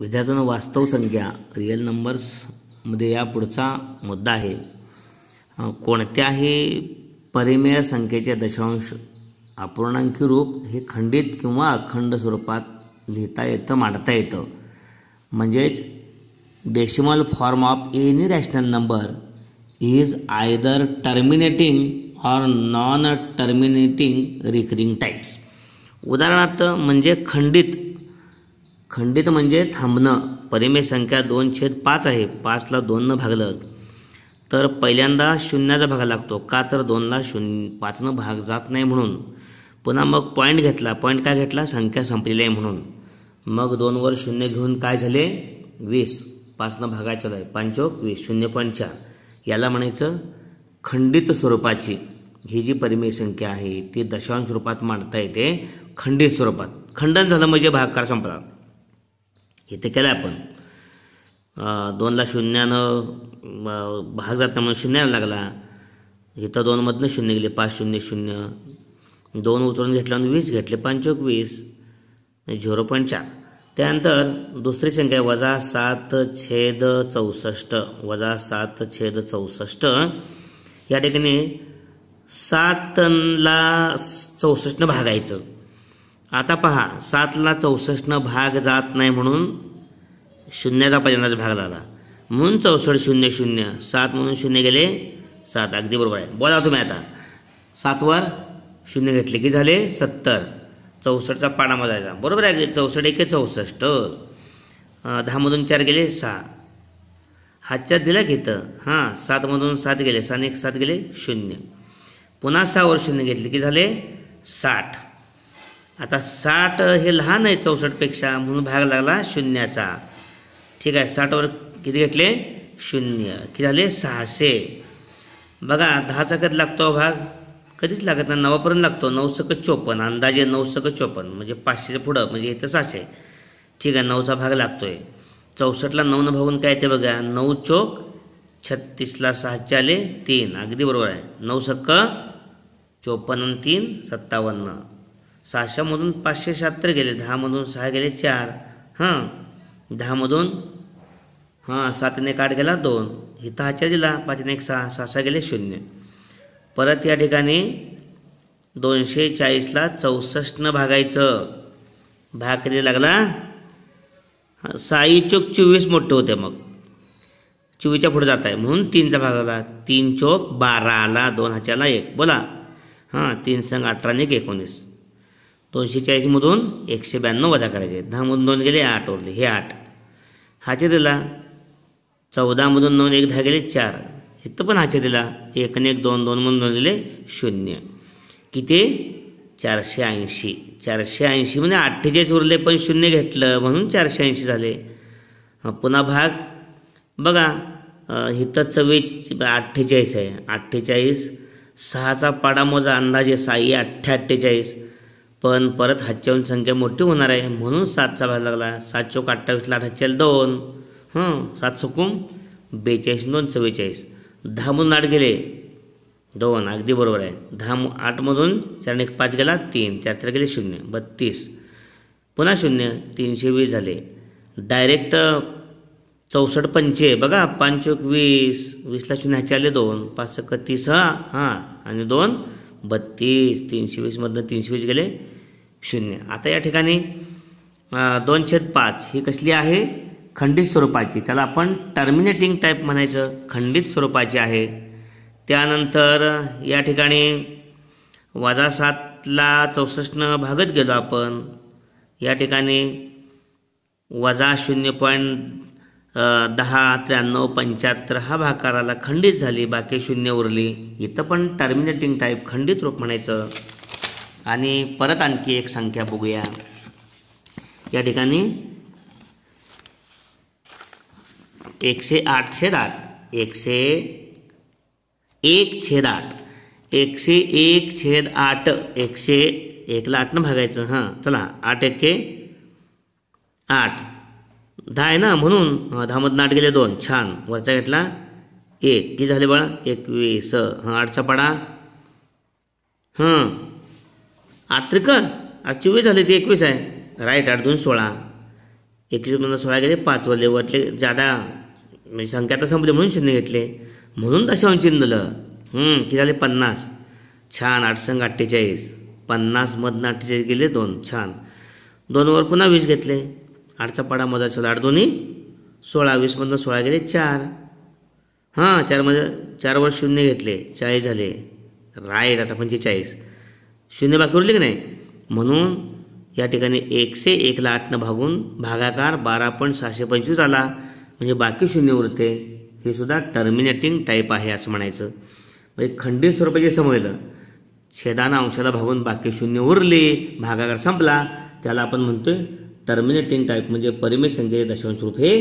विद्यार्थ्यांना वास्तव संख्या रिअल नंबर्समध्ये या पुढचा मुद्दा आहे कोणत्याही परिमेय संख्येचे दशांश अपूर्णांकी रूप हे खंडित किंवा अखंड स्वरूपात लिहिता येतं मांडता येतं म्हणजेच decimal form of any rational number is either terminating or non terminating recurring types उदाहरणार्थ म्हणजे खंडित खंडित म्हणजे थांबणं परिमेय संख्या दोन छेद पाच आहे पाचला दोननं भागलं तर पहिल्यांदा शून्याचा भाग लागतो का तर दोनला शून्य पाचनं भाग जात नाही म्हणून पुन्हा मग पॉईंट घेतला पॉईंट काय घेतला संख्या संपलेली आहे म्हणून मग दोनवर शून्य घेऊन काय झाले वीस पाचनं भागायचं आहे पाचोक वीस शून्य पॉईंट चार याला म्हणायचं खंडित स्वरूपाची ही जी परिमेय संख्या आहे ती दशांश स्वरूपात मांडता येते खंडित स्वरूपात खंडन झालं म्हणजे भागकार संपला इथे केलं आपण दोनला शून्यानं भाग जात म्हणून शून्याला लागला इथं दोनमधनं शून्य गेले पाच शून्य शून्य दोन उतरून घेतलं आणि वीस घेतले पंचोक वीस म्हणजे झिरो पॉईंट चार त्यानंतर दुसरी संख्या आहे वजा सात छेद चौसष्ट वजा सात छेद चौसष्ट या ठिकाणी सातला चौसष्टनं भागायचं आता पहा सातला चौसष्टनं भाग जात नाही म्हणून शून्याचा पहिल्यांदाच भाग झाला म्हणून चौसष्ट शून्य शून्य सात म्हणून शून्य गेले सात अगदी बरोबर आहे बोला तुम्ही आता सातवर शून्य घेतले की झाले सत्तर चौसष्टचा पाडामा जायचा बरोबर आहे चौसष्ट एके चौसष्ट दहामधून चार गेले सहा हातच्यात दिला घेतं हां सातमधून सात गेले सात एक सात गेले शून्य पुन्हा सहावर शून्य घेतले की झाले साठ आता साठ हे लहान आहे चौसष्टपेक्षा म्हणून भाग लागला शून्याचा ठीक आहे साठवर किती घेतले शून्य किती झाले सहाशे बघा दहाचा कधी लागतो भाग कधीच लागत नाही नवापर्यंत लागतो नऊ सक चोपन्न अंदाजे नऊ सक चोपन्न म्हणजे पाचशे पुढं म्हणजे इथं सहाशे ठीक आहे नऊचा भाग लागतो आहे चौसष्टला नऊनं भागून काय येते बघा नऊ चोक छत्तीसला सहाशे आले तीन अगदी बरोबर आहे नऊ सक्क चोपन्न तीन सत्तावन्न सहाशामधून पाचशे शहात्तर गेले दहामधून सहा गेले चार हां दहामधून हां सातने एक आठ गेला दोन इथं हाच्या दिला पाचने एक सहा सहा सहा गेले शून्य परत या ठिकाणी दोनशे चाळीसला चौसष्टनं भागायचं भाग किती लागला साई चोक चोवीस मोठे होते मग चोवीसच्या पुढे जात आहे म्हणून तीनचा भाग आला तीन चोक बाराला दोन हाच्याला एक बोला हां तीन संघ अठराने एक एकोणीस दोनशे चाळीसमधून एकशे ब्याण्णव वजा करायचे दहामधून दोन गेले आठ उरले हे आठ हाचे दिला चौदामधून दोन एक दहा गेले चार इथं पण हाचे दिला एक आणि एक दोन दोनमधून दोन गेले शून्य किती चारशे ऐंशी चारशे ऐंशी म्हणजे अठ्ठेचाळीस उरले पण शून्य घेतलं म्हणून चारशे ऐंशी झाले पुन्हा भाग बघा इथं चव्वे अठ्ठेचाळीस आहे अठ्ठेचाळीस सहाचा पाडा मोजा अंदाजे साई अठ्ठ्या अठ्ठेचाळीस पण परत हातच्याहून संख्या मोठी होणार आहे म्हणून सातचा व्हायला लागला सात चौक अठ्ठावीसला आठ हच्चेल दोन हां सात सुकूम बेचाळीस दोन चव्वेचाळीस दहामधून आठ गेले दोन अगदी बरोबर आहे दहा आठमधून चार एक पाच गेला तीन चार चार गेले शून्य बत्तीस पुन्हा शून्य तीनशे वीस झाले डायरेक्ट चौसष्ट पंचे बघा पाच चौक वीस वीसला शून्य ह्याचे आले दोन पाच सक्क तीस हां आणि दोन बत्तीस तीनशे वीसमधनं तीनशे वीस गेले शून्य आता या ठिकाणी दोन छेद पाच ही कसली आहे खंडित स्वरूपाची त्याला आपण टर्मिनेटिंग टाईप म्हणायचं खंडित स्वरूपाची आहे त्यानंतर या ठिकाणी वजा सातला चौसष्टनं भागत गेलो आपण या ठिकाणी वजा शून्य पॉईंट दहा त्र्याण्णव पंच्याहत्तर हा भाकाराला खंडित झाली बाकी शून्य उरली इथं पण टर्मिनेटिंग टाईप खंडित रूप म्हणायचं आणि परत आणखी एक संख्या बघूया या ठिकाणी एकशे आठ छेद आठ एकशे एक छेद आठ एकशे एक छेद आठ एकशे एकला आठ ना भागायचं हां चला आठ एके आठ दहा आहे ना म्हणून दहामधनं आठ गेले दोन छान वरचा घेतला एक किती झाले बाळा एकवीस हां आठचा पाडा हां आठ त्रिकर आज चोवीस झाले ते एकवीस आहे राईट आठ दोन सोळा एकवीस एकवीसमधून सोळा गेले पाच वरले वाटले जादा म्हणजे संख्या तर संपली म्हणून शून्य घेतले म्हणून दशांश चिन्ह दिलं किती झाले पन्नास छान आठ संघ अठ्ठेचाळीस पन्नास पन्नासमधनं अठ्ठेचाळीस गेले दोन छान दोनवर पुन्हा वीस घेतले आठचा पाडा मजा चला आठ दोन्ही सोळा वीस वीसमधनं सोळा गेले चार हां चारमध्ये चारवर शून्य घेतले चाळीस झाले राईट आता पंचेचाळीस शून्य बाकी उरले की नाही म्हणून या ठिकाणी एकशे एकला आठनं भागून भागाकार बारा पॉईंट सहाशे पंचवीस आला म्हणजे बाकी शून्य उरते हे सुद्धा टर्मिनेटिंग टाईप आहे असं म्हणायचं म्हणजे खंडित जे समजलं छेदाना अंशाला भागून बाकी शून्य उरले भागाकार संपला त्याला आपण म्हणतोय टर्मिनेटिंग टाईप म्हणजे परिमित संख्येचे दशांश स्वरूप हे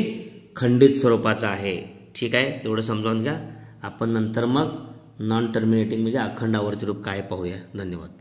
खंडित स्वरूपाचं आहे ठीक आहे एवढं समजावून घ्या आपण नंतर मग नॉन टर्मिनेटिंग म्हणजे अखंड आवर्ती रूप काय पाहूया धन्यवाद